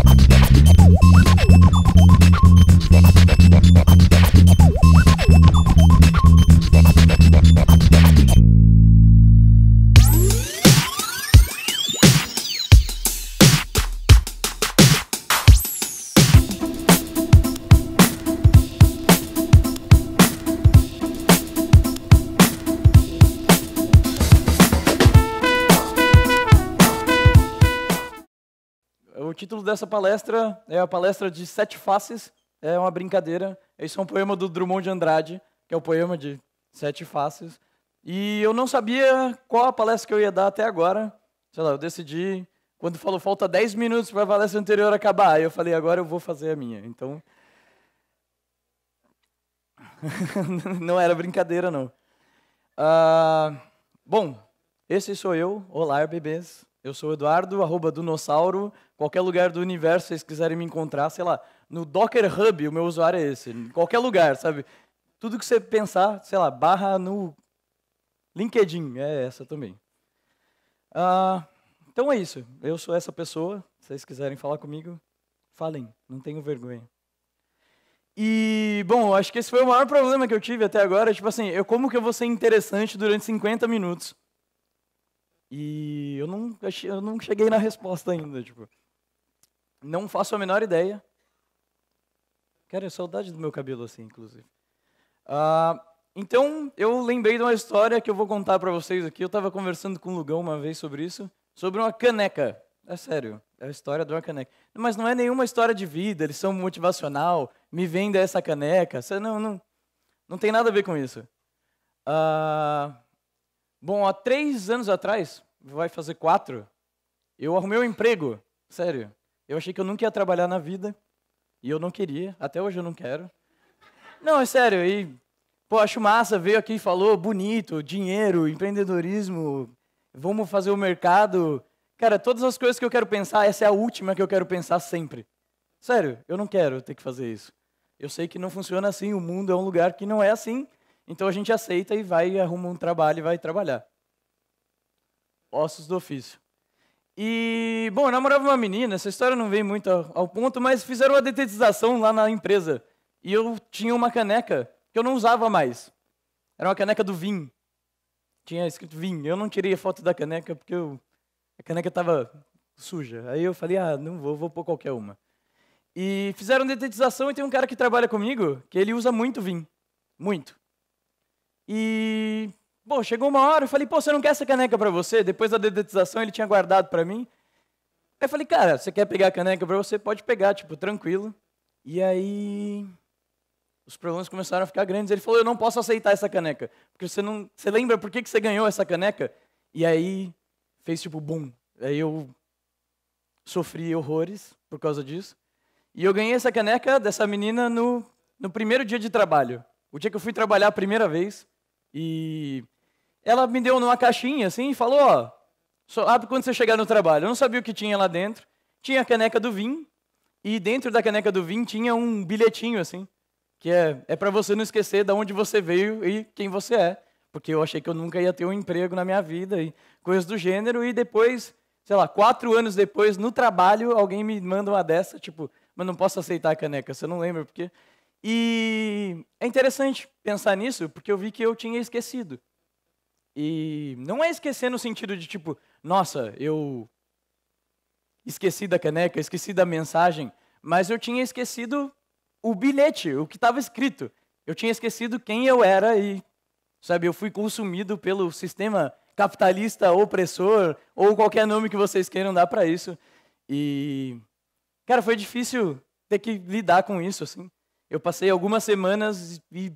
you título dessa palestra é a palestra de Sete Faces. É uma brincadeira. Esse é um poema do Drummond de Andrade, que é o um poema de Sete Faces. E eu não sabia qual a palestra que eu ia dar até agora. Sei lá, eu decidi quando falou falta 10 minutos para a palestra anterior acabar. Aí eu falei, agora eu vou fazer a minha. Então. não era brincadeira, não. Uh... Bom, esse sou eu. Olá, bebês. Eu sou Eduardo, arroba Dunossauro. Qualquer lugar do universo vocês quiserem me encontrar, sei lá, no Docker Hub, o meu usuário é esse. Em qualquer lugar, sabe? Tudo que você pensar, sei lá, barra no LinkedIn, é essa também. Ah, então é isso. Eu sou essa pessoa. Se vocês quiserem falar comigo, falem. Não tenho vergonha. E, bom, acho que esse foi o maior problema que eu tive até agora. Tipo assim, eu como que eu vou ser interessante durante 50 minutos? E eu não, eu não cheguei na resposta ainda, tipo. Não faço a menor ideia. Quero saudade do meu cabelo assim, inclusive. Ah, então, eu lembrei de uma história que eu vou contar para vocês aqui. Eu estava conversando com o Lugão uma vez sobre isso, sobre uma caneca. É sério, é a história de uma caneca. Mas não é nenhuma história de vida, eles são motivacional, me venda essa caneca. Não, não, não tem nada a ver com isso. Ah, bom, há três anos atrás, vai fazer quatro. Eu arrumei um emprego, sério. Eu achei que eu nunca ia trabalhar na vida. E eu não queria, até hoje eu não quero. Não, é sério, e, pô, acho massa, veio aqui e falou, bonito, dinheiro, empreendedorismo, vamos fazer o mercado. Cara, todas as coisas que eu quero pensar, essa é a última que eu quero pensar sempre. Sério, eu não quero ter que fazer isso. Eu sei que não funciona assim, o mundo é um lugar que não é assim, então a gente aceita e vai, arruma um trabalho e vai trabalhar ossos do ofício. E, bom, eu namorava uma menina, essa história não vem muito ao, ponto, mas fizeram uma detetização lá na empresa. E eu tinha uma caneca que eu não usava mais. Era uma caneca do vinho. Tinha escrito vinho. Eu não tirei a foto da caneca porque eu, a caneca estava suja. Aí eu falei, ah, não vou, vou pôr qualquer uma. E fizeram detetização e tem um cara que trabalha comigo que ele usa muito vinho. Muito. E Pô, chegou uma hora, eu falei, pô, você não quer essa caneca para você? Depois da dedetização ele tinha guardado para mim. Aí eu falei, cara, você quer pegar a caneca para você? Pode pegar, tipo, tranquilo. E aí os problemas começaram a ficar grandes. Ele falou, eu não posso aceitar essa caneca. Porque você não. Você lembra por que, que você ganhou essa caneca? E aí fez tipo boom. Aí eu sofri horrores por causa disso. E eu ganhei essa caneca dessa menina no, no primeiro dia de trabalho. O dia que eu fui trabalhar a primeira vez. E ela me deu numa caixinha assim e falou: ó, só abre ah, quando você chegar no trabalho. Eu não sabia o que tinha lá dentro. Tinha a caneca do vinho e dentro da caneca do vinho tinha um bilhetinho assim, que é, é para você não esquecer de onde você veio e quem você é, porque eu achei que eu nunca ia ter um emprego na minha vida e coisas do gênero. E depois, sei lá, quatro anos depois, no trabalho, alguém me manda uma dessa, tipo, mas não posso aceitar a caneca, você não lembra por quê? E é interessante pensar nisso, porque eu vi que eu tinha esquecido. E não é esquecer no sentido de tipo, nossa, eu esqueci da caneca, esqueci da mensagem, mas eu tinha esquecido o bilhete, o que estava escrito. Eu tinha esquecido quem eu era e, sabe, eu fui consumido pelo sistema capitalista opressor ou qualquer nome que vocês queiram dar para isso. E, cara, foi difícil ter que lidar com isso, assim. Eu passei algumas semanas e,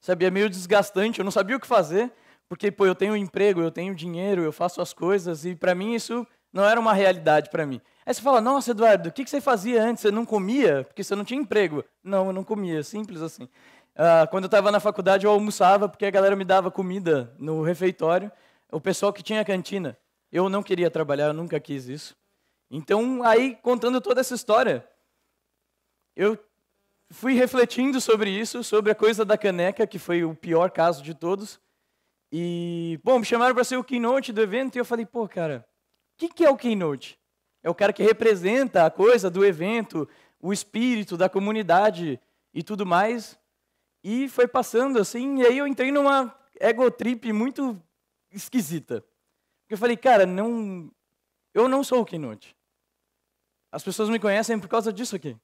sabe, é meio desgastante, eu não sabia o que fazer porque pô, eu tenho emprego, eu tenho dinheiro, eu faço as coisas e para mim isso não era uma realidade para mim. Aí você fala, nossa, Eduardo, o que, que você fazia antes? Você não comia? Porque você não tinha emprego. Não, eu não comia, simples assim. Uh, quando eu estava na faculdade, eu almoçava porque a galera me dava comida no refeitório, o pessoal que tinha cantina. Eu não queria trabalhar, eu nunca quis isso. Então, aí, contando toda essa história, eu fui refletindo sobre isso, sobre a coisa da caneca, que foi o pior caso de todos, e, bom, me chamaram para ser o keynote do evento e eu falei, pô, cara, o que, que é o keynote? É o cara que representa a coisa do evento, o espírito da comunidade e tudo mais. E foi passando assim, e aí eu entrei numa ego trip muito esquisita. Eu falei, cara, não, eu não sou o Keynote. As pessoas me conhecem por causa disso aqui.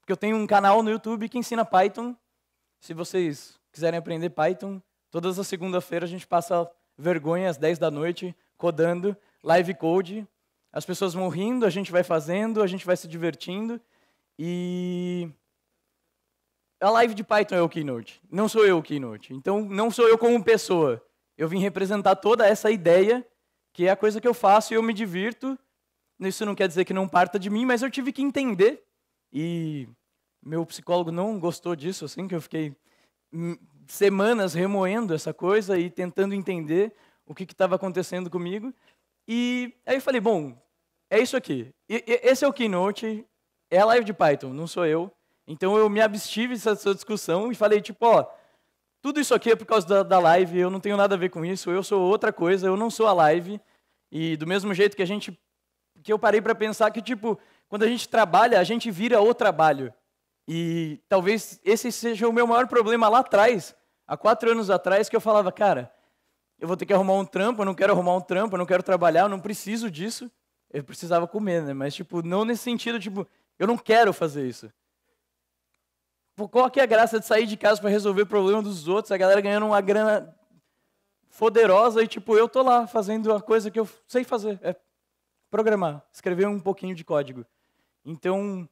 Porque eu tenho um canal no YouTube que ensina Python. Se vocês quiserem aprender Python, Todas as segunda-feiras a gente passa vergonha às 10 da noite, codando, live code. As pessoas vão rindo, a gente vai fazendo, a gente vai se divertindo. E a live de Python é o keynote, não sou eu o keynote. Então, não sou eu como pessoa. Eu vim representar toda essa ideia, que é a coisa que eu faço e eu me divirto. Isso não quer dizer que não parta de mim, mas eu tive que entender. E meu psicólogo não gostou disso, assim, que eu fiquei hum, semanas remoendo essa coisa e tentando entender o que estava acontecendo comigo. E aí eu falei, bom, é isso aqui. E, e, esse é o Keynote, é a live de Python, não sou eu. Então eu me abstive dessa discussão e falei, tipo, ó, tudo isso aqui é por causa da, da live, eu não tenho nada a ver com isso, eu sou outra coisa, eu não sou a live. E do mesmo jeito que a gente que eu parei para pensar que tipo, quando a gente trabalha, a gente vira o trabalho. E talvez esse seja o meu maior problema lá atrás, há quatro anos atrás, que eu falava, cara, eu vou ter que arrumar um trampo, eu não quero arrumar um trampo, eu não quero trabalhar, eu não preciso disso. Eu precisava comer, né? Mas, tipo, não nesse sentido, tipo, eu não quero fazer isso. Por qual que é a graça de sair de casa para resolver o problema dos outros, a galera ganhando uma grana foderosa e, tipo, eu tô lá fazendo a coisa que eu sei fazer, é programar, escrever um pouquinho de código. Então,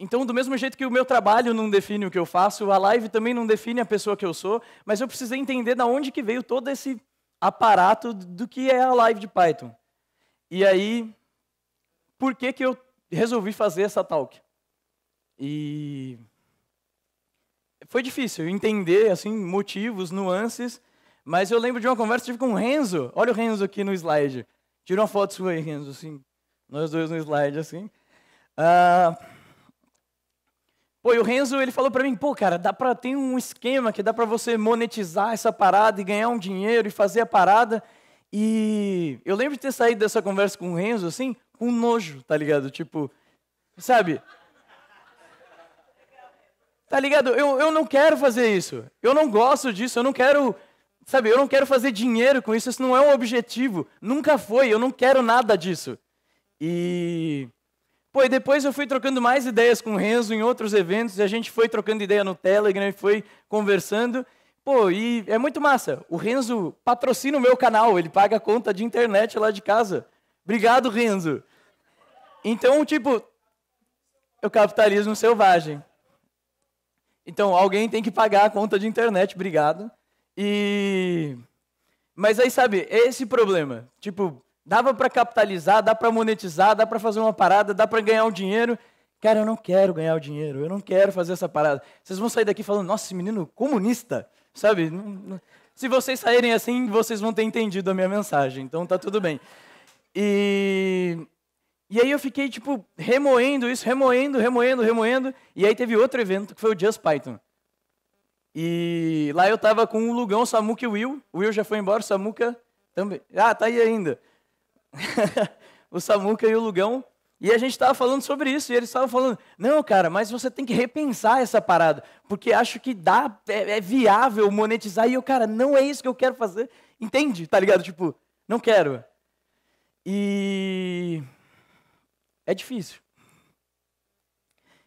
então, do mesmo jeito que o meu trabalho não define o que eu faço, a live também não define a pessoa que eu sou, mas eu precisei entender da onde que veio todo esse aparato do que é a live de Python. E aí, por que que eu resolvi fazer essa talk? E foi difícil entender assim motivos, nuances, mas eu lembro de uma conversa que tive com o Renzo. Olha o Renzo aqui no slide. Tira uma foto sua aí, Renzo, assim, nós dois no slide assim. Uh... Pô, e o Renzo, ele falou para mim, pô, cara, dá para tem um esquema que dá para você monetizar essa parada e ganhar um dinheiro e fazer a parada. E eu lembro de ter saído dessa conversa com o Renzo assim, com nojo, tá ligado? Tipo, sabe? Tá ligado? Eu, eu não quero fazer isso. Eu não gosto disso, eu não quero Sabe, eu não quero fazer dinheiro com isso, isso não é um objetivo. Nunca foi, eu não quero nada disso. E Pô, e depois eu fui trocando mais ideias com o Renzo em outros eventos, e a gente foi trocando ideia no Telegram, foi conversando. Pô, e é muito massa. O Renzo patrocina o meu canal, ele paga a conta de internet lá de casa. Obrigado, Renzo. Então, tipo, é o capitalismo selvagem. Então, alguém tem que pagar a conta de internet, obrigado. E mas aí, sabe, é esse problema. Tipo, Dava para capitalizar, dá para monetizar, dá para fazer uma parada, dá para ganhar um dinheiro. Cara, eu não quero ganhar o dinheiro, eu não quero fazer essa parada. Vocês vão sair daqui falando, nossa, esse menino comunista, sabe? Se vocês saírem assim, vocês vão ter entendido a minha mensagem, então tá tudo bem. E, e aí eu fiquei, tipo, remoendo isso, remoendo, remoendo, remoendo. E aí teve outro evento, que foi o Just Python. E lá eu tava com o Lugão, o Samuca e o Will. O Will já foi embora, o Samuca também. Ah, tá aí ainda. o Samuca e o Lugão. E a gente estava falando sobre isso, e eles estavam falando, não, cara, mas você tem que repensar essa parada, porque acho que dá, é, é viável monetizar, e eu, cara, não é isso que eu quero fazer. Entende? Tá ligado? Tipo, não quero. E é difícil.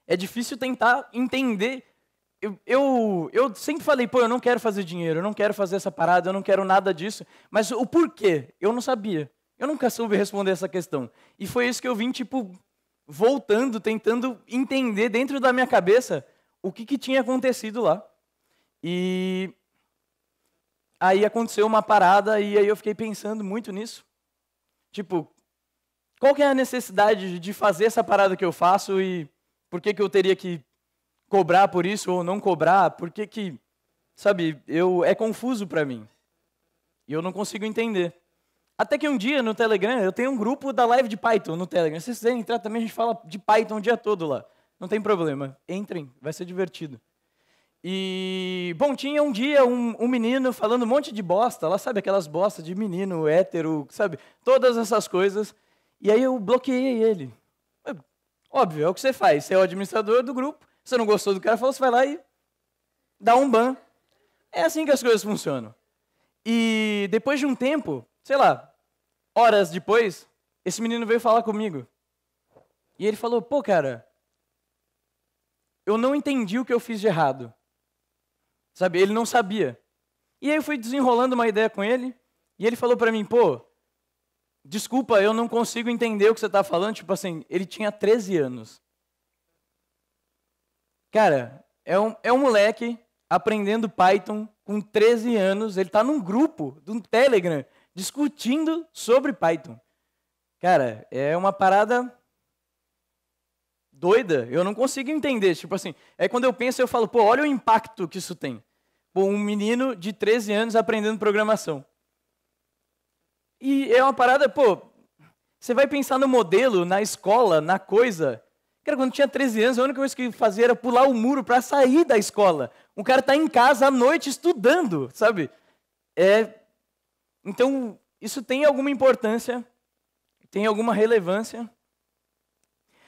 É difícil tentar entender. Eu, eu, eu, sempre falei, pô, eu não quero fazer dinheiro, eu não quero fazer essa parada, eu não quero nada disso. Mas o porquê? Eu não sabia. Eu nunca soube responder essa questão. E foi isso que eu vim, tipo, voltando, tentando entender dentro da minha cabeça o que, que tinha acontecido lá. E aí aconteceu uma parada e aí eu fiquei pensando muito nisso. Tipo, qual que é a necessidade de fazer essa parada que eu faço e por que, que eu teria que cobrar por isso ou não cobrar? Por que que, sabe, eu, é confuso para mim. E eu não consigo entender. Até que um dia no Telegram, eu tenho um grupo da live de Python no Telegram. Se vocês quiserem entrar também, a gente fala de Python o dia todo lá. Não tem problema. Entrem, vai ser divertido. E, bom, tinha um dia um, um menino falando um monte de bosta, lá sabe aquelas bostas de menino, hétero, sabe? Todas essas coisas. E aí eu bloqueei ele. Óbvio, é o que você faz. Você é o administrador do grupo, você não gostou do cara, falou, você vai lá e dá um ban. É assim que as coisas funcionam. E depois de um tempo, sei lá, horas depois, esse menino veio falar comigo. E ele falou: pô, cara, eu não entendi o que eu fiz de errado. Sabe? Ele não sabia. E aí eu fui desenrolando uma ideia com ele, e ele falou para mim: pô, desculpa, eu não consigo entender o que você está falando. Tipo assim, ele tinha 13 anos. Cara, é um, é um moleque aprendendo Python com 13 anos, ele tá num grupo do Telegram discutindo sobre Python. Cara, é uma parada doida. Eu não consigo entender. Tipo assim, é quando eu penso, eu falo, pô, olha o impacto que isso tem. Pô, um menino de 13 anos aprendendo programação. E é uma parada, pô, você vai pensar no modelo, na escola, na coisa. Cara, quando tinha 13 anos, a única coisa que eu fazia era pular o muro para sair da escola. O cara tá em casa à noite estudando, sabe? É então, isso tem alguma importância, tem alguma relevância.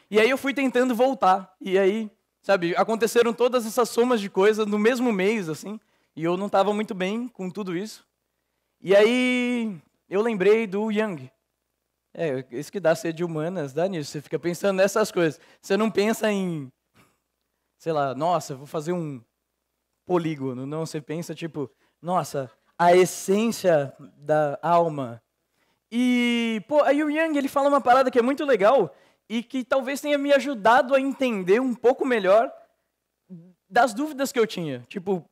E aí eu fui tentando voltar. E aí, sabe, aconteceram todas essas somas de coisas no mesmo mês, assim. E eu não estava muito bem com tudo isso. E aí eu lembrei do Yang. É, isso que dá sede humanas, dá nisso. Você fica pensando nessas coisas. Você não pensa em, sei lá, nossa, vou fazer um polígono. Não, você pensa tipo, nossa, a essência da alma. E, pô, aí o Yang, ele fala uma parada que é muito legal e que talvez tenha me ajudado a entender um pouco melhor das dúvidas que eu tinha. Tipo,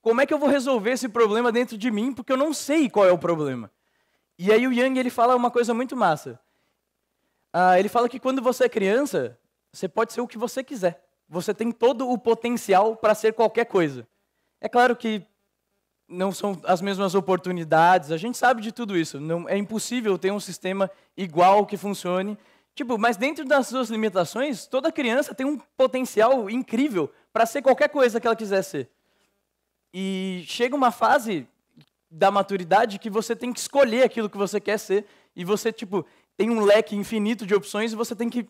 como é que eu vou resolver esse problema dentro de mim, porque eu não sei qual é o problema. E aí o Yang, ele fala uma coisa muito massa. Ah, ele fala que quando você é criança, você pode ser o que você quiser. Você tem todo o potencial para ser qualquer coisa. É claro que não são as mesmas oportunidades. A gente sabe de tudo isso. Não, é impossível ter um sistema igual que funcione. Tipo, mas dentro das suas limitações, toda criança tem um potencial incrível para ser qualquer coisa que ela quiser ser. E chega uma fase da maturidade que você tem que escolher aquilo que você quer ser e você tipo tem um leque infinito de opções e você tem que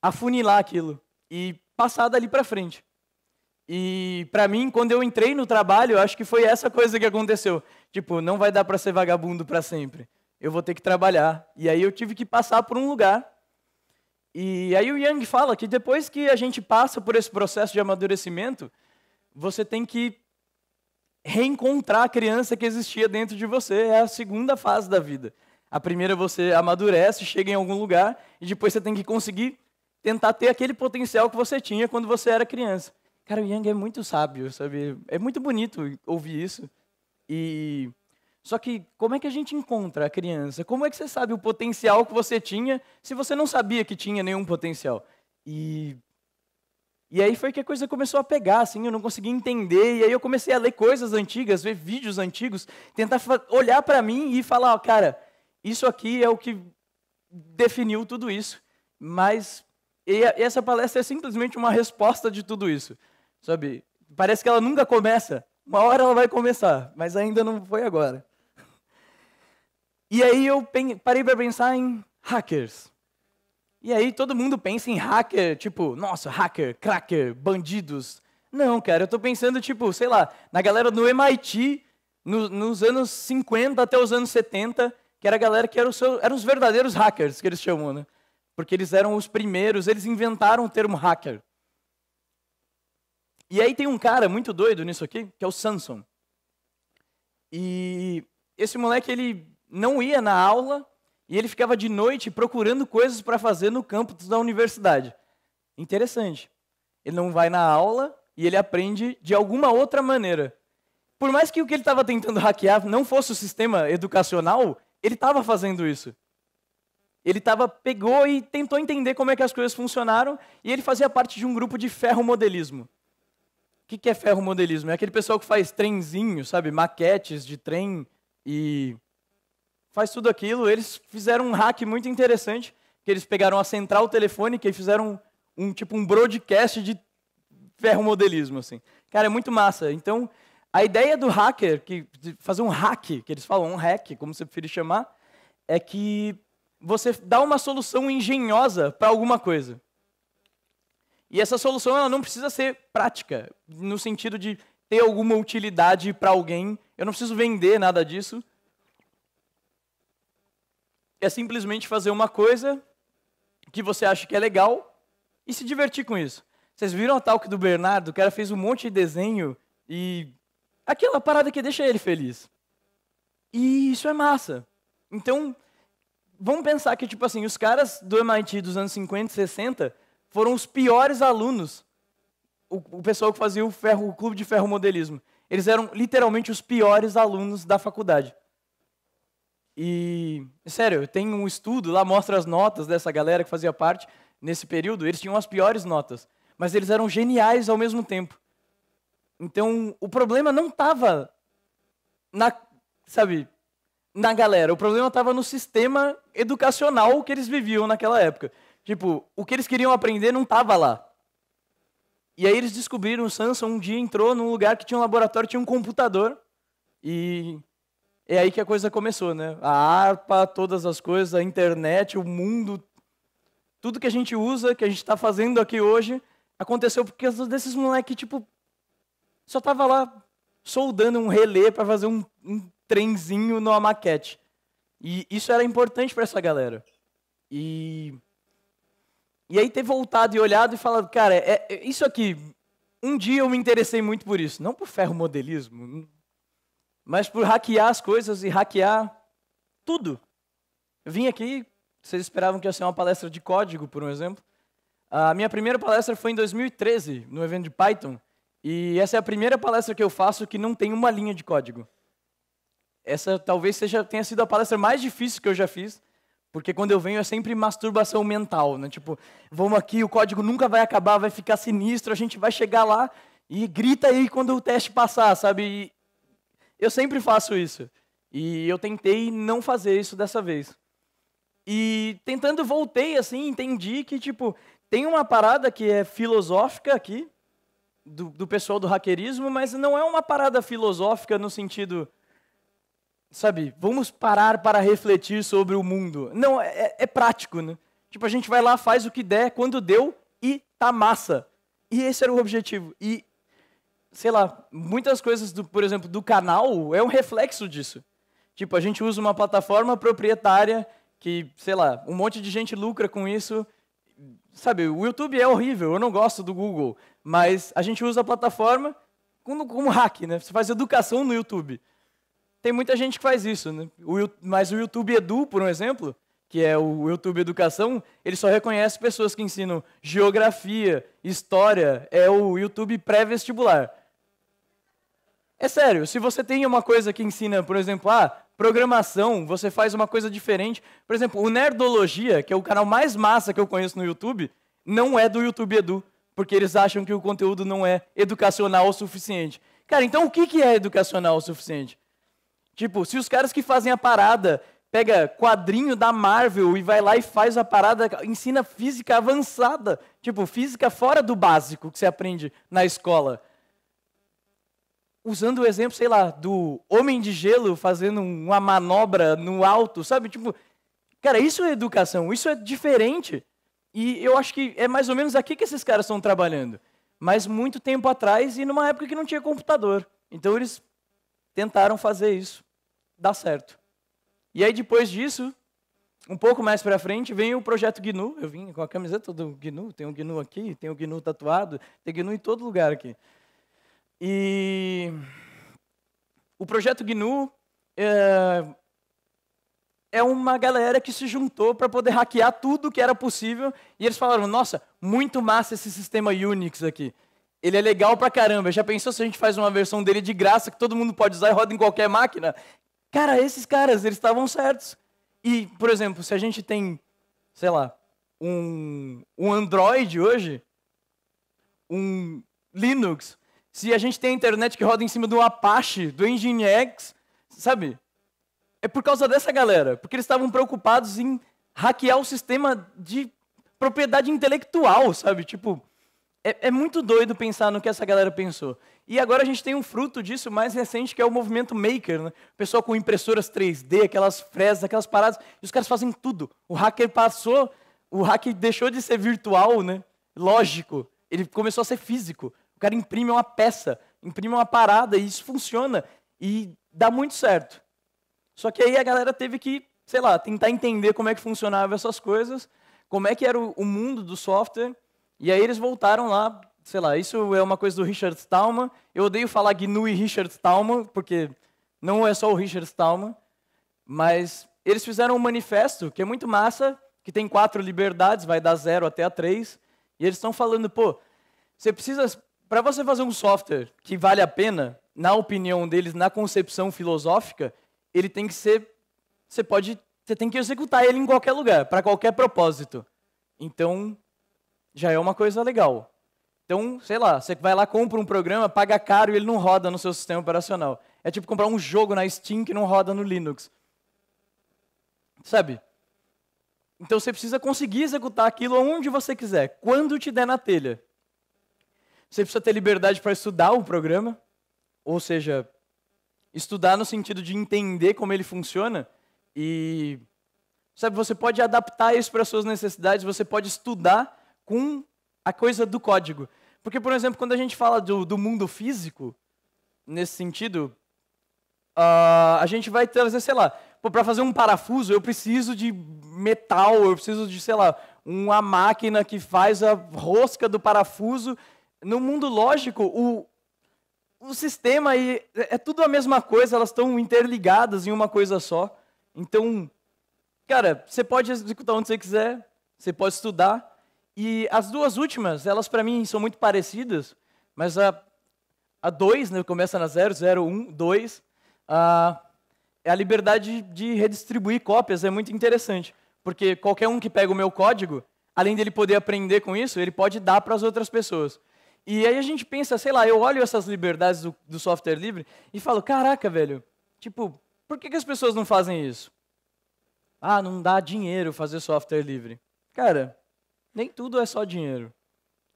afunilar aquilo e passar dali para frente. E para mim, quando eu entrei no trabalho, acho que foi essa coisa que aconteceu. Tipo, não vai dar para ser vagabundo para sempre. Eu vou ter que trabalhar. E aí eu tive que passar por um lugar. E aí o Yang fala que depois que a gente passa por esse processo de amadurecimento, você tem que reencontrar a criança que existia dentro de você. É a segunda fase da vida. A primeira você amadurece, chega em algum lugar e depois você tem que conseguir tentar ter aquele potencial que você tinha quando você era criança. Cara, o Yang é muito sábio, sabe? É muito bonito ouvir isso. E só que como é que a gente encontra a criança? Como é que você sabe o potencial que você tinha se você não sabia que tinha nenhum potencial? E e aí foi que a coisa começou a pegar, assim, eu não conseguia entender. E aí eu comecei a ler coisas antigas, ver vídeos antigos, tentar olhar para mim e falar, ó, oh, cara, isso aqui é o que definiu tudo isso. Mas essa palestra é simplesmente uma resposta de tudo isso. Sabe? Parece que ela nunca começa. Uma hora ela vai começar, mas ainda não foi agora. E aí eu parei para pensar em hackers. E aí todo mundo pensa em hacker, tipo, nossa, hacker, cracker, bandidos. Não, cara, eu estou pensando, tipo, sei lá, na galera do MIT, no, nos anos 50 até os anos 70, que era a galera que era seu, eram os verdadeiros hackers, que eles chamam, né? Porque eles eram os primeiros, eles inventaram o termo hacker. E aí tem um cara muito doido nisso aqui, que é o Samson. E esse moleque, ele não ia na aula e ele ficava de noite procurando coisas para fazer no campus da universidade. Interessante. Ele não vai na aula e ele aprende de alguma outra maneira. Por mais que o que ele estava tentando hackear não fosse o sistema educacional, ele estava fazendo isso. Ele tava, pegou e tentou entender como é que as coisas funcionaram, e ele fazia parte de um grupo de ferromodelismo que, que é ferromodelismo? É aquele pessoal que faz trenzinho, sabe? Maquetes de trem e faz tudo aquilo. Eles fizeram um hack muito interessante, que eles pegaram a central telefônica e fizeram um tipo um broadcast de ferromodelismo, assim. Cara, é muito massa. Então, a ideia do hacker, que fazer um hack, que eles falam, um hack, como você preferir chamar, é que você dá uma solução engenhosa para alguma coisa. E essa solução ela não precisa ser prática, no sentido de ter alguma utilidade para alguém. Eu não preciso vender nada disso. É simplesmente fazer uma coisa que você acha que é legal e se divertir com isso. Vocês viram a talk do Bernardo? O cara fez um monte de desenho e aquela parada que deixa ele feliz. E isso é massa. Então, vamos pensar que, tipo assim, os caras do MIT dos anos 50 e 60 foram os piores alunos, o, o pessoal que fazia o, ferro, o clube de ferro modelismo Eles eram literalmente os piores alunos da faculdade. E, sério, tem um estudo lá, mostra as notas dessa galera que fazia parte nesse período, eles tinham as piores notas, mas eles eram geniais ao mesmo tempo. Então, o problema não estava na, sabe, na galera, o problema estava no sistema educacional que eles viviam naquela época. Tipo, o que eles queriam aprender não tava lá. E aí eles descobriram, o Sansa um dia entrou num lugar que tinha um laboratório, tinha um computador. E é aí que a coisa começou, né? A harpa, todas as coisas, a internet, o mundo, tudo que a gente usa, que a gente está fazendo aqui hoje, aconteceu porque desses moleques tipo só tava lá soldando um relé para fazer um, um, trenzinho numa maquete. E isso era importante para essa galera. E e aí ter voltado e olhado e falado, cara, é, é, isso aqui, um dia eu me interessei muito por isso. Não por ferro modelismo, mas por hackear as coisas e hackear tudo. Eu vim aqui, vocês esperavam que ia ser uma palestra de código, por um exemplo. A minha primeira palestra foi em 2013, no evento de Python. E essa é a primeira palestra que eu faço que não tem uma linha de código. Essa talvez seja, tenha sido a palestra mais difícil que eu já fiz, porque quando eu venho é sempre masturbação mental, né? Tipo, vamos aqui, o código nunca vai acabar, vai ficar sinistro, a gente vai chegar lá e grita aí quando o teste passar, sabe? E eu sempre faço isso. E eu tentei não fazer isso dessa vez. E tentando voltei assim, entendi que tipo, tem uma parada que é filosófica aqui do, do pessoal do hackerismo, mas não é uma parada filosófica no sentido sabe, vamos parar para refletir sobre o mundo. Não, é, é, é prático, né? Tipo, a gente vai lá, faz o que der, quando deu, e tá massa. E esse era o objetivo. E, sei lá, muitas coisas, do, por exemplo, do canal é um reflexo disso. Tipo, a gente usa uma plataforma proprietária que, sei lá, um monte de gente lucra com isso. Sabe, o YouTube é horrível, eu não gosto do Google, mas a gente usa a plataforma como, como hack, né? Você faz educação no YouTube. Tem muita gente que faz isso, né? o, mas o YouTube Edu, por um exemplo, que é o YouTube Educação, ele só reconhece pessoas que ensinam geografia, história, é o YouTube pré-vestibular. É sério, se você tem uma coisa que ensina, por exemplo, ah, programação, você faz uma coisa diferente. Por exemplo, o Nerdologia, que é o canal mais massa que eu conheço no YouTube, não é do YouTube Edu, porque eles acham que o conteúdo não é educacional o suficiente. Cara, então o que é educacional o suficiente? Tipo, se os caras que fazem a parada pega quadrinho da Marvel e vai lá e faz a parada, ensina física avançada, tipo, física fora do básico que você aprende na escola. Usando o exemplo, sei lá, do homem de gelo fazendo uma manobra no alto, sabe? Tipo, cara, isso é educação, isso é diferente. E eu acho que é mais ou menos aqui que esses caras estão trabalhando. Mas muito tempo atrás e numa época que não tinha computador. Então eles tentaram fazer isso dá certo. E aí depois disso, um pouco mais para frente, vem o projeto GNU. Eu vim com a camiseta do GNU, tem o GNU aqui, tem o GNU tatuado, tem GNU em todo lugar aqui. E o projeto GNU é, é uma galera que se juntou para poder hackear tudo que era possível. E eles falaram: nossa, muito massa esse sistema Unix aqui. Ele é legal pra caramba. Já pensou se a gente faz uma versão dele de graça que todo mundo pode usar e roda em qualquer máquina? Cara, esses caras, eles estavam certos. E, por exemplo, se a gente tem, sei lá, um, um Android hoje, um Linux, se a gente tem a internet que roda em cima do Apache, do Nginx, sabe? É por causa dessa galera, porque eles estavam preocupados em hackear o sistema de propriedade intelectual, sabe? Tipo, é, é, muito doido pensar no que essa galera pensou. E agora a gente tem um fruto disso mais recente, que é o movimento maker. Né? O pessoal com impressoras 3D, aquelas fresas, aquelas paradas. E os caras fazem tudo. O hacker passou, o hacker deixou de ser virtual, né? lógico. Ele começou a ser físico. O cara imprime uma peça, imprime uma parada, e isso funciona. E dá muito certo. Só que aí a galera teve que, sei lá, tentar entender como é que funcionava essas coisas, como é que era o mundo do software. E aí eles voltaram lá sei lá, isso é uma coisa do Richard Stallman. Eu odeio falar GNU e Richard Stallman, porque não é só o Richard Stallman. Mas eles fizeram um manifesto que é muito massa, que tem quatro liberdades, vai da zero até a três. E eles estão falando, pô, você precisa. Para você fazer um software que vale a pena, na opinião deles, na concepção filosófica, ele tem que ser. Você pode. Você tem que executar ele em qualquer lugar, para qualquer propósito. Então, já é uma coisa legal. Então, sei lá, você vai lá, compra um programa, paga caro e ele não roda no seu sistema operacional. É tipo comprar um jogo na Steam que não roda no Linux. Sabe? Então você precisa conseguir executar aquilo onde você quiser, quando te der na telha. Você precisa ter liberdade para estudar o programa, ou seja, estudar no sentido de entender como ele funciona e sabe, você pode adaptar isso para as suas necessidades, você pode estudar com a coisa do código. Porque, por exemplo, quando a gente fala do, do mundo físico, nesse sentido, uh, a gente vai trazer, sei lá, para fazer um parafuso eu preciso de metal, eu preciso de, sei lá, uma máquina que faz a rosca do parafuso. No mundo lógico, o, o sistema e é, é tudo a mesma coisa, elas estão interligadas em uma coisa só. Então, cara, você pode executar onde você quiser, você pode estudar, e as duas últimas, elas para mim são muito parecidas, mas a, a 2, né, começa na zero zero um dois a, é a liberdade de redistribuir cópias é muito interessante, porque qualquer um que pega o meu código, além dele poder aprender com isso, ele pode dar para as outras pessoas. E aí a gente pensa, sei lá, eu olho essas liberdades do, do software livre e falo, caraca, velho, tipo, por que, que as pessoas não fazem isso? Ah, não dá dinheiro fazer software livre. Cara, nem tudo é só dinheiro.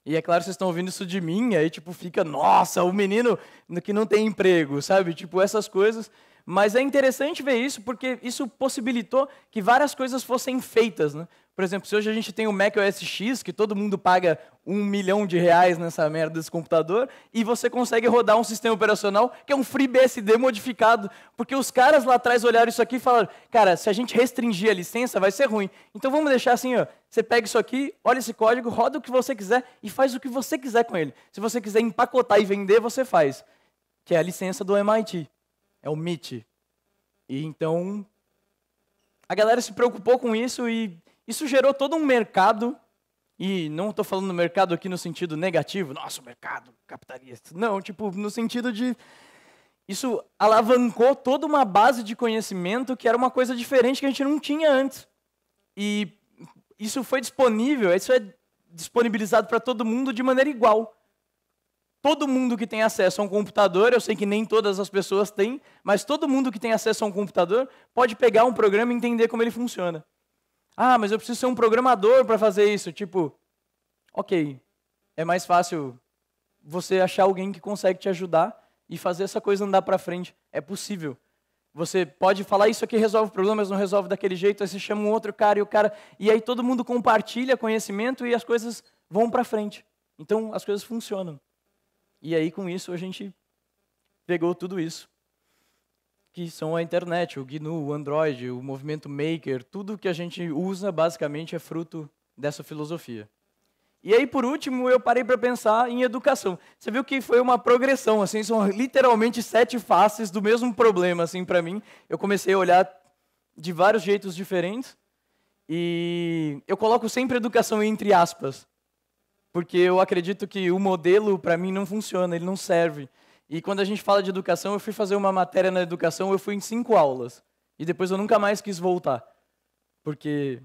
E é claro, vocês estão ouvindo isso de mim, aí tipo fica, nossa, o menino que não tem emprego, sabe? Tipo essas coisas. Mas é interessante ver isso porque isso possibilitou que várias coisas fossem feitas, né? Por exemplo, se hoje a gente tem o Mac OS X, que todo mundo paga um milhão de reais nessa merda desse computador, e você consegue rodar um sistema operacional que é um FreeBSD modificado, porque os caras lá atrás olharam isso aqui e falaram, cara, se a gente restringir a licença, vai ser ruim. Então vamos deixar assim, ó, você pega isso aqui, olha esse código, roda o que você quiser e faz o que você quiser com ele. Se você quiser empacotar e vender, você faz. Que é a licença do MIT. É o MIT. E então... A galera se preocupou com isso e isso gerou todo um mercado, e não estou falando mercado aqui no sentido negativo, nossa, mercado capitalista. Não, tipo, no sentido de. Isso alavancou toda uma base de conhecimento que era uma coisa diferente que a gente não tinha antes. E isso foi disponível, isso é disponibilizado para todo mundo de maneira igual. Todo mundo que tem acesso a um computador, eu sei que nem todas as pessoas têm, mas todo mundo que tem acesso a um computador pode pegar um programa e entender como ele funciona. Ah, mas eu preciso ser um programador para fazer isso. Tipo, ok, é mais fácil você achar alguém que consegue te ajudar e fazer essa coisa andar para frente. É possível. Você pode falar isso aqui resolve problemas, não resolve daquele jeito, aí você chama um outro cara e o cara e aí todo mundo compartilha conhecimento e as coisas vão para frente. Então as coisas funcionam. E aí com isso a gente pegou tudo isso que são a internet, o GNU, o Android, o movimento Maker, tudo que a gente usa basicamente é fruto dessa filosofia. E aí, por último, eu parei para pensar em educação. Você viu que foi uma progressão, assim, são literalmente sete faces do mesmo problema, assim, para mim. Eu comecei a olhar de vários jeitos diferentes e eu coloco sempre educação entre aspas, porque eu acredito que o modelo para mim não funciona, ele não serve. E quando a gente fala de educação, eu fui fazer uma matéria na educação, eu fui em cinco aulas. E depois eu nunca mais quis voltar. Porque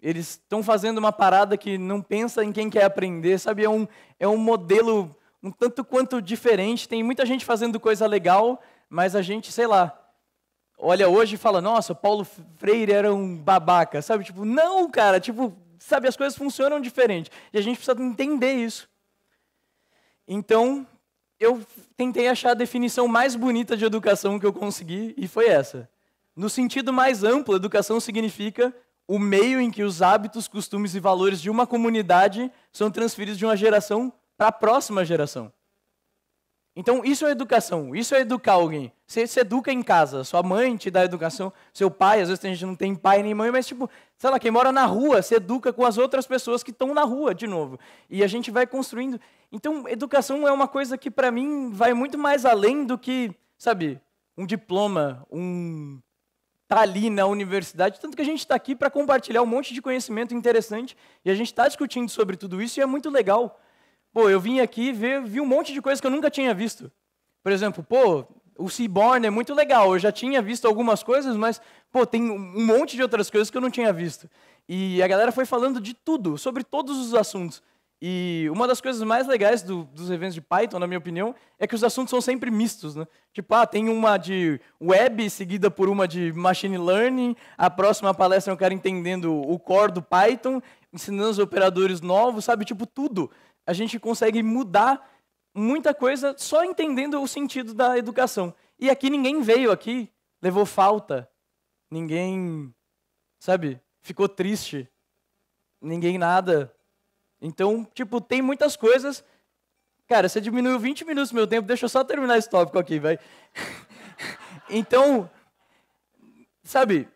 eles estão fazendo uma parada que não pensa em quem quer aprender, sabe? É um, é um modelo um tanto quanto diferente. Tem muita gente fazendo coisa legal, mas a gente, sei lá, olha hoje e fala: nossa, Paulo Freire era um babaca, sabe? Tipo, não, cara, tipo, sabe? As coisas funcionam diferente. E a gente precisa entender isso. Então, eu tentei achar a definição mais bonita de educação que eu consegui e foi essa. No sentido mais amplo, educação significa o meio em que os hábitos, costumes e valores de uma comunidade são transferidos de uma geração para a próxima geração. Então, isso é educação, isso é educar alguém. Você se educa em casa, sua mãe te dá educação, seu pai, às vezes a gente não tem pai nem mãe, mas tipo, sei lá, quem mora na rua se educa com as outras pessoas que estão na rua, de novo. E a gente vai construindo. Então, educação é uma coisa que, para mim, vai muito mais além do que, sabe, um diploma, um. tá ali na universidade. Tanto que a gente está aqui para compartilhar um monte de conhecimento interessante e a gente está discutindo sobre tudo isso e é muito legal. Pô, eu vim aqui ver, vi um monte de coisa que eu nunca tinha visto. Por exemplo, pô, o Seaborn é muito legal. Eu já tinha visto algumas coisas, mas pô, tem um monte de outras coisas que eu não tinha visto. E a galera foi falando de tudo, sobre todos os assuntos. E uma das coisas mais legais do, dos eventos de Python, na minha opinião, é que os assuntos são sempre mistos, né? Tipo, ah, tem uma de web seguida por uma de machine learning, a próxima palestra é um cara entendendo o core do Python, ensinando os operadores novos, sabe? Tipo, tudo a gente consegue mudar muita coisa só entendendo o sentido da educação. E aqui ninguém veio aqui, levou falta, ninguém, sabe, ficou triste, ninguém nada. Então, tipo, tem muitas coisas. Cara, você diminuiu 20 minutos do meu tempo, deixa eu só terminar esse tópico aqui, vai. então, sabe,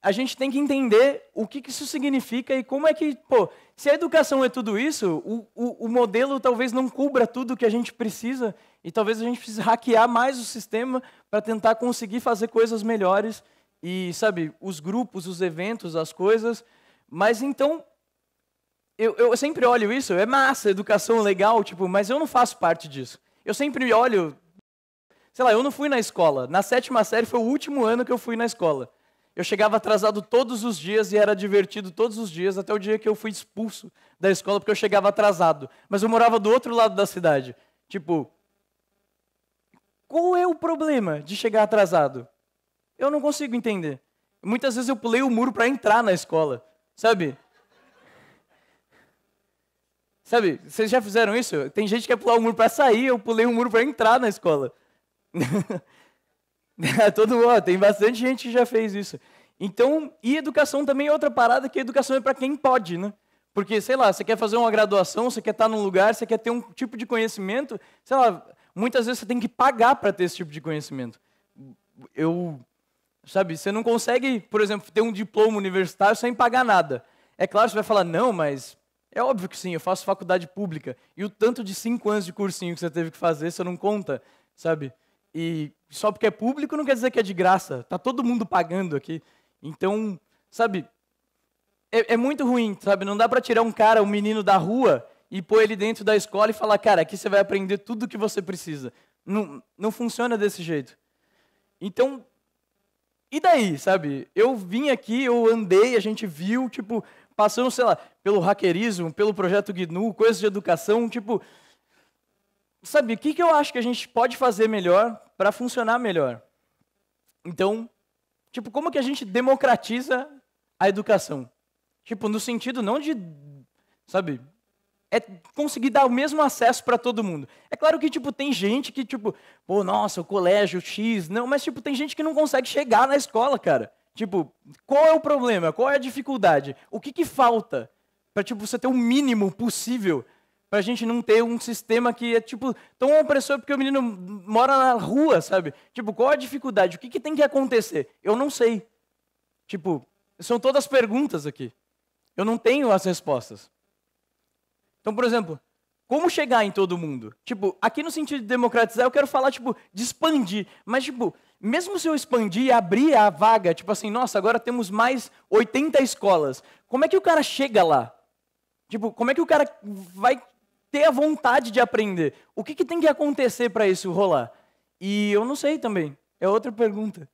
a gente tem que entender o que, que isso significa e como é que, pô, se a educação é tudo isso, o, o, o modelo talvez não cubra tudo o que a gente precisa e talvez a gente precise hackear mais o sistema para tentar conseguir fazer coisas melhores e, sabe, os grupos, os eventos, as coisas. Mas então, eu, eu sempre olho isso, é massa, educação legal, tipo, mas eu não faço parte disso. Eu sempre olho, sei lá, eu não fui na escola. Na sétima série foi o último ano que eu fui na escola. Eu chegava atrasado todos os dias e era divertido todos os dias, até o dia que eu fui expulso da escola porque eu chegava atrasado. Mas eu morava do outro lado da cidade. Tipo, qual é o problema de chegar atrasado? Eu não consigo entender. Muitas vezes eu pulei o muro para entrar na escola, sabe? Sabe, vocês já fizeram isso? Tem gente que quer pular o muro para sair, eu pulei o muro para entrar na escola. É todo mundo, tem bastante gente que já fez isso. Então, e educação também é outra parada que a educação é para quem pode, né? Porque, sei lá, você quer fazer uma graduação, você quer estar num lugar, você quer ter um tipo de conhecimento, sei lá, muitas vezes você tem que pagar para ter esse tipo de conhecimento. Eu, sabe, você não consegue, por exemplo, ter um diploma universitário sem pagar nada. É claro, você vai falar, não, mas é óbvio que sim, eu faço faculdade pública. E o tanto de cinco anos de cursinho que você teve que fazer, você não conta, sabe? E só porque é público não quer dizer que é de graça. Tá todo mundo pagando aqui. Então, sabe, é, é muito ruim, sabe? Não dá para tirar um cara, um menino da rua e pôr ele dentro da escola e falar, cara, aqui você vai aprender tudo o que você precisa. Não, não funciona desse jeito. Então, e daí, sabe? Eu vim aqui, eu andei, a gente viu, tipo, passando, sei lá, pelo hackerismo, pelo projeto GNU, coisas de educação, tipo, sabe, o que, que eu acho que a gente pode fazer melhor para funcionar melhor? Então, tipo, como que a gente democratiza a educação? Tipo, no sentido não de, sabe, é conseguir dar o mesmo acesso para todo mundo. É claro que tipo tem gente que tipo, pô, nossa, o colégio X, não, mas tipo tem gente que não consegue chegar na escola, cara. Tipo, qual é o problema? Qual é a dificuldade? O que que falta para tipo você ter o mínimo possível para a gente não ter um sistema que é, tipo, tão opressor porque o menino mora na rua, sabe? Tipo, qual a dificuldade? O que, que tem que acontecer? Eu não sei. Tipo, são todas perguntas aqui. Eu não tenho as respostas. Então, por exemplo, como chegar em todo mundo? Tipo, aqui no sentido de democratizar, eu quero falar, tipo, de expandir. Mas, tipo, mesmo se eu expandir e abrir a vaga, tipo assim, nossa, agora temos mais 80 escolas. Como é que o cara chega lá? Tipo, como é que o cara vai ter a vontade de aprender. O que, que tem que acontecer para isso rolar? E eu não sei também. É outra pergunta.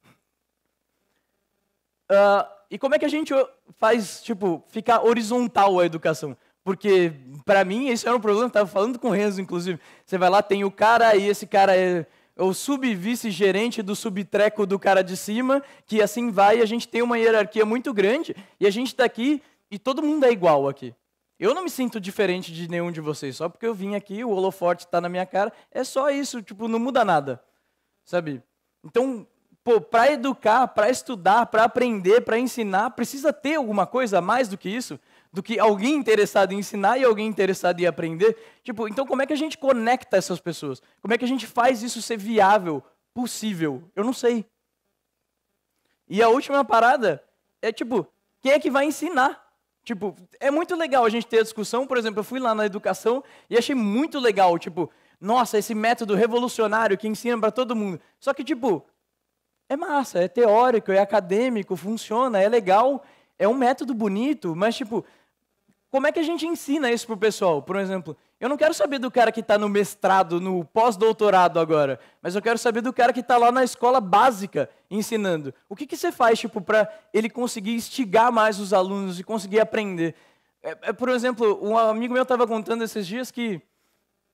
Uh, e como é que a gente faz, tipo, ficar horizontal a educação? Porque, para mim, esse era um problema. Estava falando com o Renzo, inclusive. Você vai lá, tem o cara, e esse cara é o sub-vice-gerente do subtreco do cara de cima, que assim vai, a gente tem uma hierarquia muito grande, e a gente está aqui, e todo mundo é igual aqui. Eu não me sinto diferente de nenhum de vocês, só porque eu vim aqui, o holoforte está na minha cara, é só isso, tipo, não muda nada. Sabe? Então, pô, para educar, para estudar, para aprender, para ensinar, precisa ter alguma coisa mais do que isso, do que alguém interessado em ensinar e alguém interessado em aprender. Tipo, então como é que a gente conecta essas pessoas? Como é que a gente faz isso ser viável, possível? Eu não sei. E a última parada é tipo, quem é que vai ensinar? Tipo, é muito legal a gente ter a discussão. Por exemplo, eu fui lá na educação e achei muito legal, tipo, nossa, esse método revolucionário que ensina para todo mundo. Só que, tipo, é massa, é teórico, é acadêmico, funciona, é legal, é um método bonito, mas, tipo, como é que a gente ensina isso pro pessoal? Por exemplo, eu não quero saber do cara que está no mestrado, no pós-doutorado agora, mas eu quero saber do cara que está lá na escola básica ensinando. O que, que você faz tipo, para ele conseguir instigar mais os alunos e conseguir aprender? É, é, por exemplo, um amigo meu estava contando esses dias que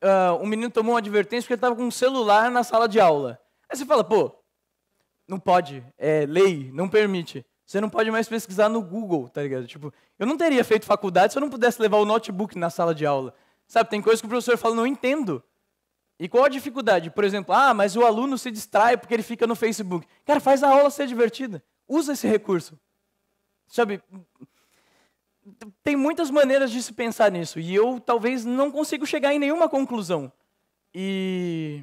uh, um menino tomou uma advertência porque ele estava com um celular na sala de aula. Aí você fala, pô, não pode, é lei, não permite. Você não pode mais pesquisar no Google, tá ligado? Tipo, eu não teria feito faculdade se eu não pudesse levar o notebook na sala de aula. Sabe, tem coisas que o professor fala, não entendo. E qual a dificuldade? Por exemplo, ah, mas o aluno se distrai porque ele fica no Facebook. Cara, faz a aula ser divertida. Usa esse recurso. Sabe, tem muitas maneiras de se pensar nisso. E eu talvez não consigo chegar em nenhuma conclusão. E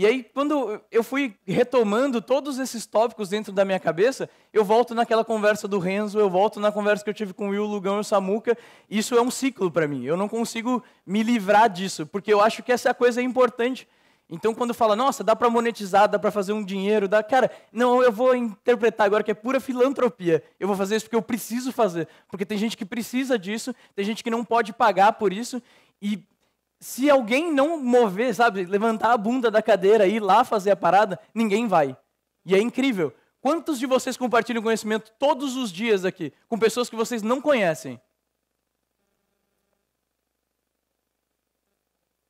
e aí, quando eu fui retomando todos esses tópicos dentro da minha cabeça, eu volto naquela conversa do Renzo, eu volto na conversa que eu tive com o Will, Lugão e o Samuca. Isso é um ciclo para mim. Eu não consigo me livrar disso, porque eu acho que essa é coisa é importante. Então, quando fala, nossa, dá para monetizar, dá para fazer um dinheiro, dá. Cara, não, eu vou interpretar agora que é pura filantropia. Eu vou fazer isso porque eu preciso fazer. Porque tem gente que precisa disso, tem gente que não pode pagar por isso. E se alguém não mover, sabe, levantar a bunda da cadeira e ir lá fazer a parada, ninguém vai. E é incrível. Quantos de vocês compartilham conhecimento todos os dias aqui com pessoas que vocês não conhecem?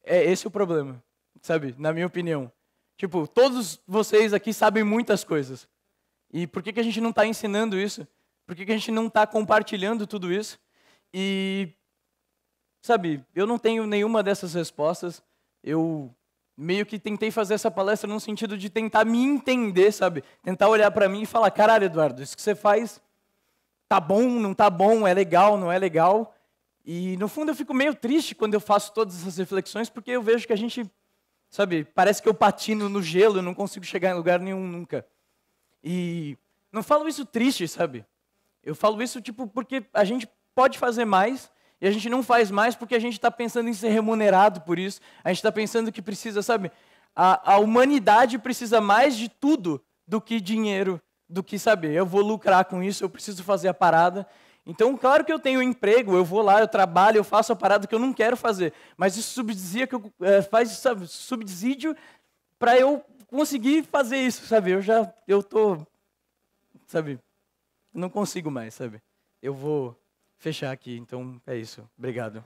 É esse o problema, sabe? Na minha opinião. Tipo, todos vocês aqui sabem muitas coisas. E por que, que a gente não está ensinando isso? Por que, que a gente não está compartilhando tudo isso? E Sabe, eu não tenho nenhuma dessas respostas. Eu meio que tentei fazer essa palestra no sentido de tentar me entender, sabe? Tentar olhar para mim e falar: caralho, Eduardo, isso que você faz tá bom, não tá bom, é legal, não é legal. E no fundo eu fico meio triste quando eu faço todas essas reflexões, porque eu vejo que a gente, sabe, parece que eu patino no gelo, eu não consigo chegar em lugar nenhum nunca. E não falo isso triste, sabe? Eu falo isso tipo porque a gente pode fazer mais e a gente não faz mais porque a gente está pensando em ser remunerado por isso. A gente está pensando que precisa, sabe? A, a humanidade precisa mais de tudo do que dinheiro, do que saber. Eu vou lucrar com isso, eu preciso fazer a parada. Então, claro que eu tenho emprego, eu vou lá, eu trabalho, eu faço a parada que eu não quero fazer. Mas isso subsidia que eu, é, faz sabe, subsídio para eu conseguir fazer isso, sabe? Eu já eu tô sabe? Não consigo mais, sabe? Eu vou fechar aqui. Então é isso. Obrigado.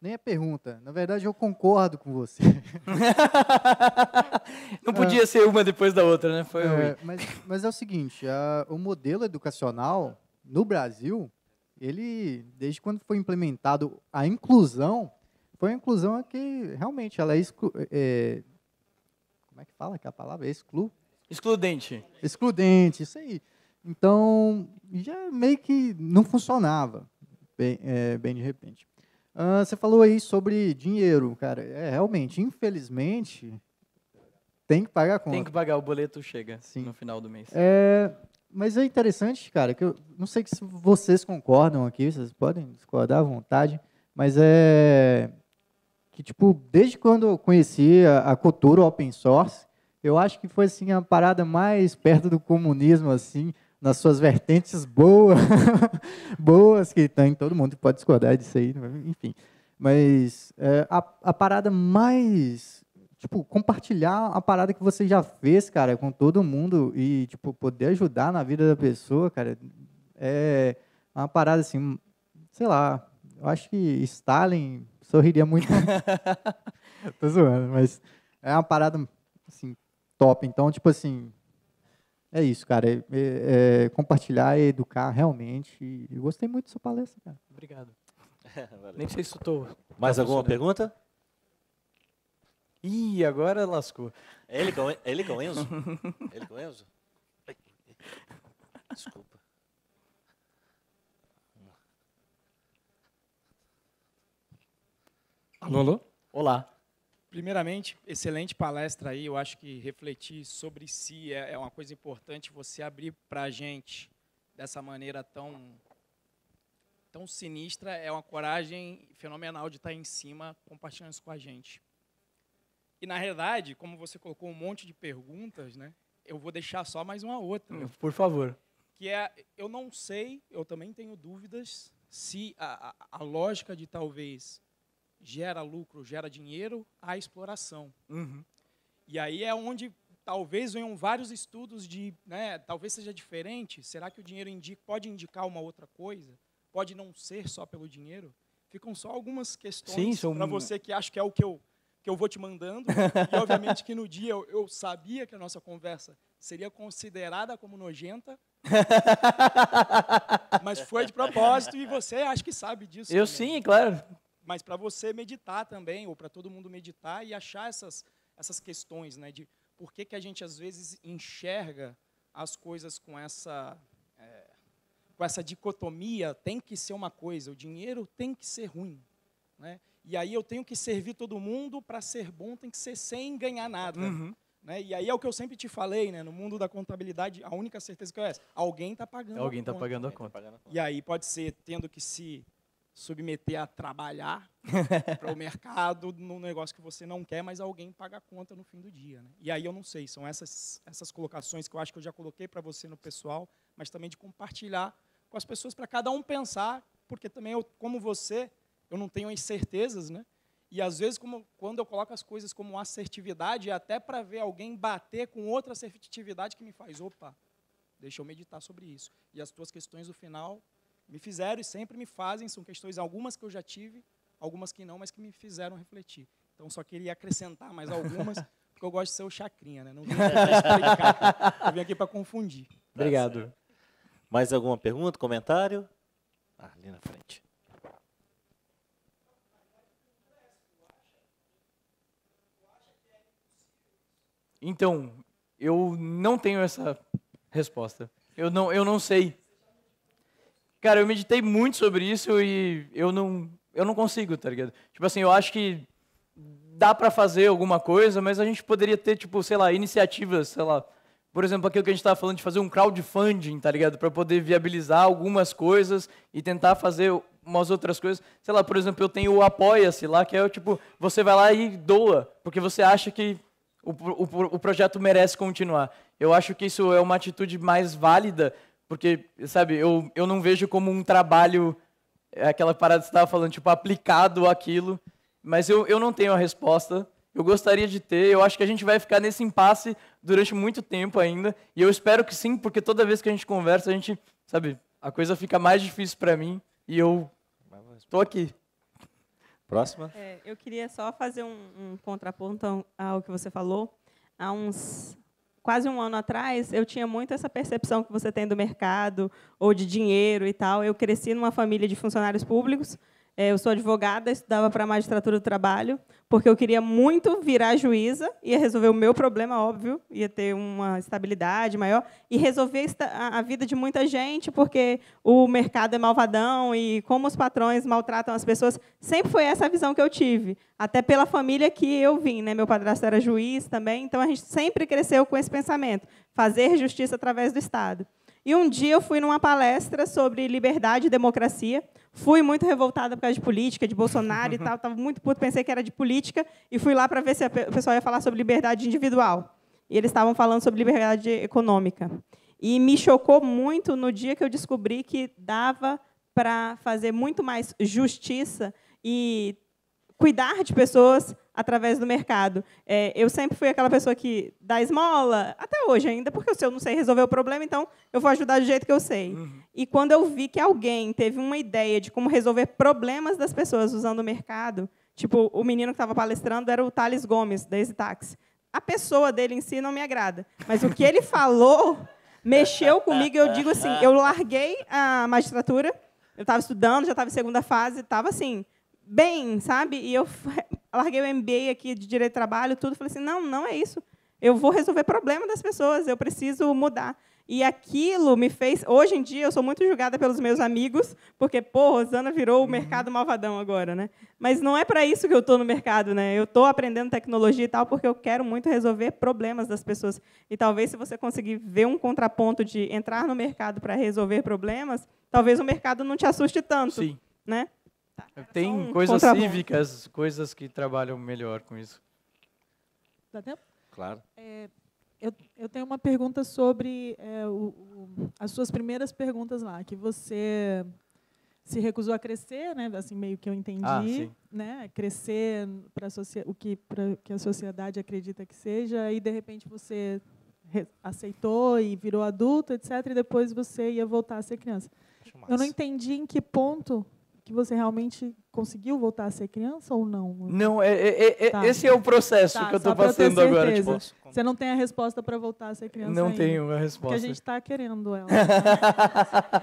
Nem é pergunta. Na verdade, eu concordo com você. Não podia ah. ser uma depois da outra, né? Foi é, mas, mas, é o seguinte, a, o modelo educacional no Brasil, ele, desde quando foi implementado a inclusão, foi a inclusão que realmente ela é, exclu, é como é que fala que a palavra? Exclu? Excludente. Excludente, isso aí. Então, já meio que não funcionava, bem, é, bem de repente. Ah, você falou aí sobre dinheiro, cara. É, realmente, infelizmente, tem que pagar a conta. Tem que pagar, o boleto chega Sim. no final do mês. É, mas é interessante, cara, que eu não sei se vocês concordam aqui, vocês podem discordar à vontade, mas é que, tipo, desde quando eu conheci a, a cultura open source, eu acho que foi, assim, a parada mais perto do comunismo, assim, nas suas vertentes boas, boas que tem, todo mundo pode discordar disso aí, enfim. Mas é, a, a parada mais tipo, compartilhar a parada que você já fez, cara, com todo mundo e, tipo, poder ajudar na vida da pessoa, cara, é uma parada assim, sei lá, eu acho que Stalin sorriria muito. Tô zoando, mas é uma parada, assim, top. Então, tipo assim, é isso, cara. É, é, é compartilhar e é educar realmente. eu gostei muito da sua palestra, cara. Obrigado. Nem sei se estou Mais tá alguma pergunta? Ih, agora lascou. É ele com, é ele com Enzo? ele com Enzo? Desculpa. Alô, alô? Olá. Primeiramente, excelente palestra aí. Eu acho que refletir sobre si é, é uma coisa importante. Você abrir para a gente dessa maneira tão tão sinistra é uma coragem fenomenal de estar tá em cima compartilhando isso com a gente. E na realidade, como você colocou um monte de perguntas, né? Eu vou deixar só mais uma outra. Né? Por favor. Que é, eu não sei, eu também tenho dúvidas se a, a, a lógica de talvez gera lucro, gera dinheiro, a exploração. Uhum. E aí é onde talvez venham vários estudos de, né, talvez seja diferente. Será que o dinheiro indica, pode indicar uma outra coisa? Pode não ser só pelo dinheiro? Ficam só algumas questões são... para você que acha que é o que eu, que eu vou te mandando. e obviamente que no dia eu, eu sabia que a nossa conversa seria considerada como nojenta, mas foi de propósito e você acho que sabe disso. Eu também. sim, claro mas para você meditar também, ou para todo mundo meditar e achar essas, essas questões, né, de por que, que a gente às vezes enxerga as coisas com essa, é, com essa dicotomia, tem que ser uma coisa, o dinheiro tem que ser ruim. Né? E aí eu tenho que servir todo mundo para ser bom, tem que ser sem ganhar nada. Uhum. Né? E aí é o que eu sempre te falei, né? no mundo da contabilidade, a única certeza que eu é essa, alguém está pagando, tá pagando a conta. Alguém está pagando a conta. E aí pode ser tendo que se submeter a trabalhar para o mercado num negócio que você não quer, mas alguém paga a conta no fim do dia. Né? E aí eu não sei, são essas, essas colocações que eu acho que eu já coloquei para você no pessoal, mas também de compartilhar com as pessoas para cada um pensar, porque também eu, como você, eu não tenho as certezas, né? E às vezes, como, quando eu coloco as coisas como assertividade, é até para ver alguém bater com outra assertividade que me faz, opa, deixa eu meditar sobre isso. E as tuas questões do final me fizeram e sempre me fazem, são questões algumas que eu já tive, algumas que não, mas que me fizeram refletir. Então só queria acrescentar mais algumas, porque eu gosto de ser o chacrinha, né? Não vim explicar, eu vim aqui para confundir. Tá Obrigado. Mais alguma pergunta, comentário? Ah, ali na frente. Então, eu não tenho essa resposta. Eu não, eu não sei Cara, eu meditei muito sobre isso e eu não, eu não consigo, tá ligado? Tipo assim, eu acho que dá para fazer alguma coisa, mas a gente poderia ter, tipo, sei lá, iniciativas, sei lá. Por exemplo, aquilo que a gente estava falando de fazer um crowdfunding, tá ligado? Para poder viabilizar algumas coisas e tentar fazer umas outras coisas. Sei lá, por exemplo, eu tenho o Apoia-se lá, que é o tipo, você vai lá e doa, porque você acha que o, o, o projeto merece continuar. Eu acho que isso é uma atitude mais válida porque, sabe, eu, eu não vejo como um trabalho, é, aquela parada que você estava falando, tipo, aplicado aquilo. Mas eu, eu não tenho a resposta. Eu gostaria de ter. Eu acho que a gente vai ficar nesse impasse durante muito tempo ainda. E eu espero que sim, porque toda vez que a gente conversa, a gente, sabe, a coisa fica mais difícil para mim. E eu estou aqui. Próxima. É, eu queria só fazer um, um contraponto ao que você falou. Há uns quase um ano atrás, eu tinha muito essa percepção que você tem do mercado ou de dinheiro e tal. Eu cresci numa família de funcionários públicos é, eu sou advogada, estudava para magistratura do trabalho, porque eu queria muito virar juíza, ia resolver o meu problema, óbvio, ia ter uma estabilidade maior, e resolver a vida de muita gente, porque o mercado é malvadão e como os patrões maltratam as pessoas. Sempre foi essa a visão que eu tive, até pela família que eu vim. Né? Meu padrasto era juiz também, então a gente sempre cresceu com esse pensamento: fazer justiça através do Estado. E um dia eu fui numa palestra sobre liberdade e democracia, Fui muito revoltada por causa de política, de Bolsonaro e tal. Estava muito puto, pensei que era de política. E fui lá para ver se o pessoal ia falar sobre liberdade individual. E eles estavam falando sobre liberdade econômica. E me chocou muito no dia que eu descobri que dava para fazer muito mais justiça e cuidar de pessoas através do mercado. É, eu sempre fui aquela pessoa que dá esmola, até hoje ainda, porque se eu não sei resolver o problema, então eu vou ajudar do jeito que eu sei. Uhum. E quando eu vi que alguém teve uma ideia de como resolver problemas das pessoas usando o mercado, tipo, o menino que estava palestrando era o Thales Gomes, da Exitax. A pessoa dele em si não me agrada, mas o que ele falou mexeu comigo. Eu digo assim, eu larguei a magistratura, eu estava estudando, já estava em segunda fase, estava assim bem, sabe? E eu larguei o MBA aqui de direito de trabalho, tudo, falei assim: "Não, não é isso. Eu vou resolver problema das pessoas, eu preciso mudar". E aquilo me fez. Hoje em dia, eu sou muito julgada pelos meus amigos, porque, pô, Rosana virou o uhum. mercado malvadão agora, né? Mas não é para isso que eu estou no mercado, né? Eu estou aprendendo tecnologia e tal, porque eu quero muito resolver problemas das pessoas. E talvez, se você conseguir ver um contraponto de entrar no mercado para resolver problemas, talvez o mercado não te assuste tanto. Sim. Né? Tá? Tem um coisas cívicas, coisas que trabalham melhor com isso. Dá tempo? Claro. É, eu, eu, tenho uma pergunta sobre é, o, o, as suas primeiras perguntas lá, que você se recusou a crescer, né? Assim meio que eu entendi, ah, né? Crescer para o que para que a sociedade acredita que seja e de repente você aceitou e virou adulto, etc. E depois você ia voltar a ser criança. Eu não entendi em que ponto que você realmente conseguiu voltar a ser criança ou não? Não, é, é, é, é tá. esse é o processo tá, que eu estou passando agora. Tipo... Você não tem a resposta para voltar a ser criança Não ainda, tenho a resposta. Porque a gente está querendo ela.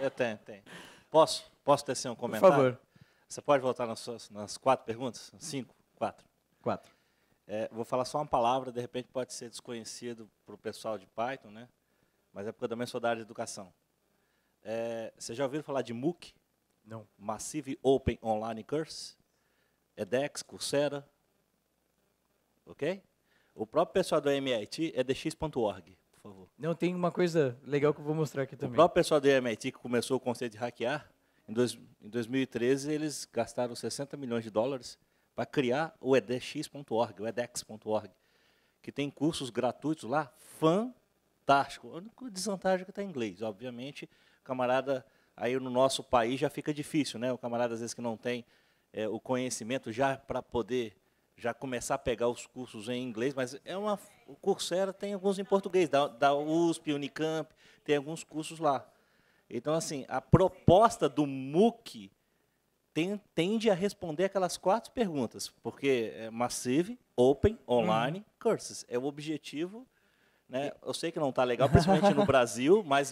eu tenho, tenho. Posso? Posso tecer um comentário? Por favor. Você pode voltar nas, suas, nas quatro perguntas? Cinco? Quatro? Quatro. É, vou falar só uma palavra, de repente pode ser desconhecido para o pessoal de Python, né? mas é porque eu também sou da área de educação. É, já ouviu falar de MOOC? Não. Massive Open Online Course, edX, Coursera, ok? O próprio pessoal do MIT é dx.org, por favor. Não, tem uma coisa legal que eu vou mostrar aqui também. O próprio pessoal do MIT, que começou o conceito de hackear, em, dois, em 2013 eles gastaram 60 milhões de dólares para criar o edx.org, o edex.org, que tem cursos gratuitos lá, fantástico. A única desvantagem é que está em inglês, obviamente, camarada aí no nosso país já fica difícil, né? O camarada às vezes que não tem é, o conhecimento já para poder já começar a pegar os cursos em inglês, mas é uma o Coursera tem alguns em português, da, da USP, Unicamp, tem alguns cursos lá. Então assim, a proposta do MOOC tem, tende a responder aquelas quatro perguntas, porque é Massive, Open, Online, uhum. Courses é o objetivo né? Eu sei que não está legal, principalmente no Brasil, mas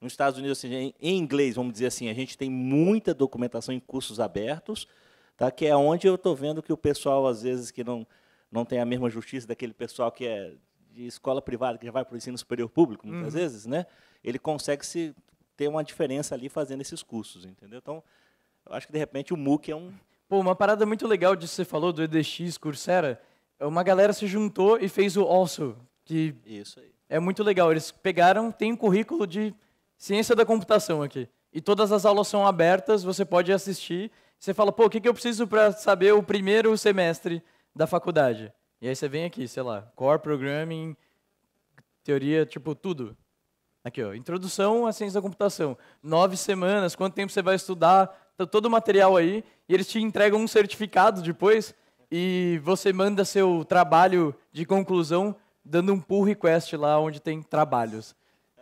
nos Estados Unidos, assim, em inglês, vamos dizer assim, a gente tem muita documentação em cursos abertos, tá? que é onde eu estou vendo que o pessoal, às vezes, que não, não tem a mesma justiça daquele pessoal que é de escola privada, que já vai para o ensino superior público, muitas uhum. vezes, né? ele consegue se ter uma diferença ali fazendo esses cursos, entendeu? Então, eu acho que, de repente, o MOOC é um... Pô, uma parada muito legal disso que você falou, do EDX, Coursera, uma galera se juntou e fez o Also, que... Isso aí. É muito legal. Eles pegaram, tem um currículo de ciência da computação aqui. E todas as aulas são abertas, você pode assistir. Você fala, pô, o que, que eu preciso para saber o primeiro semestre da faculdade? E aí você vem aqui, sei lá, Core Programming, teoria, tipo, tudo. Aqui, ó, introdução à ciência da computação. Nove semanas, quanto tempo você vai estudar? Tá todo o material aí. E eles te entregam um certificado depois. E você manda seu trabalho de conclusão dando um pull request lá onde tem trabalhos.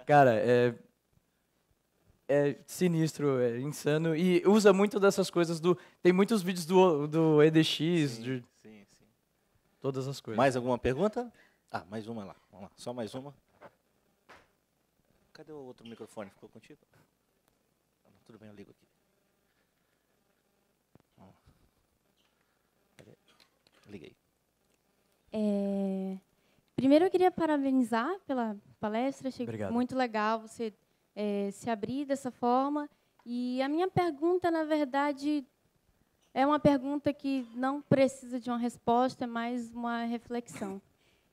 Cara, é é sinistro, é insano. E usa muito dessas coisas do. Tem muitos vídeos do, do EDX, sim, de. Sim, sim. Todas as coisas. Mais alguma pergunta? Ah, mais uma lá. Vamos lá. Só mais uma. Cadê o outro microfone? Ficou contigo? Ah, tudo bem, eu ligo aqui. Liguei. É... Primeiro eu queria parabenizar pela palestra, achei Obrigado. muito legal você é, se abrir dessa forma. E a minha pergunta, na verdade, é uma pergunta que não precisa de uma resposta, é mais uma reflexão.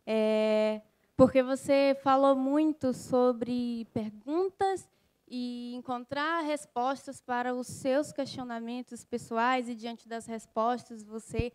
É, porque você falou muito sobre perguntas e encontrar respostas para os seus questionamentos pessoais e diante das respostas você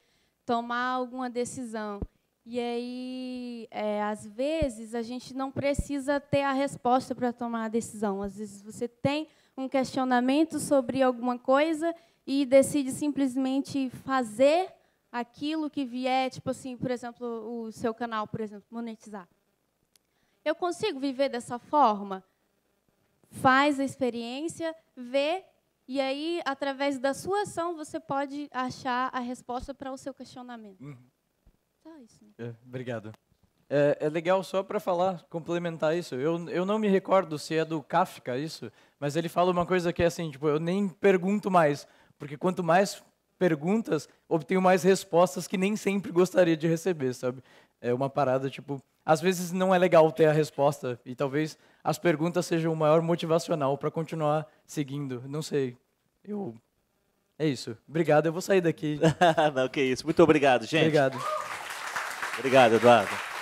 tomar alguma decisão. E aí, é, às vezes, a gente não precisa ter a resposta para tomar a decisão. Às vezes, você tem um questionamento sobre alguma coisa e decide simplesmente fazer aquilo que vier, tipo assim, por exemplo, o seu canal, por exemplo, monetizar. Eu consigo viver dessa forma? Faz a experiência, vê, e aí, através da sua ação, você pode achar a resposta para o seu questionamento. Uhum isso. Né? É, obrigado. É, é, legal só para falar, complementar isso. Eu, eu não me recordo se é do Kafka isso, mas ele fala uma coisa que é assim, tipo, eu nem pergunto mais, porque quanto mais perguntas, obtenho mais respostas que nem sempre gostaria de receber, sabe? É uma parada, tipo, às vezes não é legal ter a resposta e talvez as perguntas sejam o maior motivacional para continuar seguindo. Não sei. Eu é isso. Obrigado, eu vou sair daqui. não, que isso. Muito obrigado, gente. Obrigado. Obrigado, Eduardo.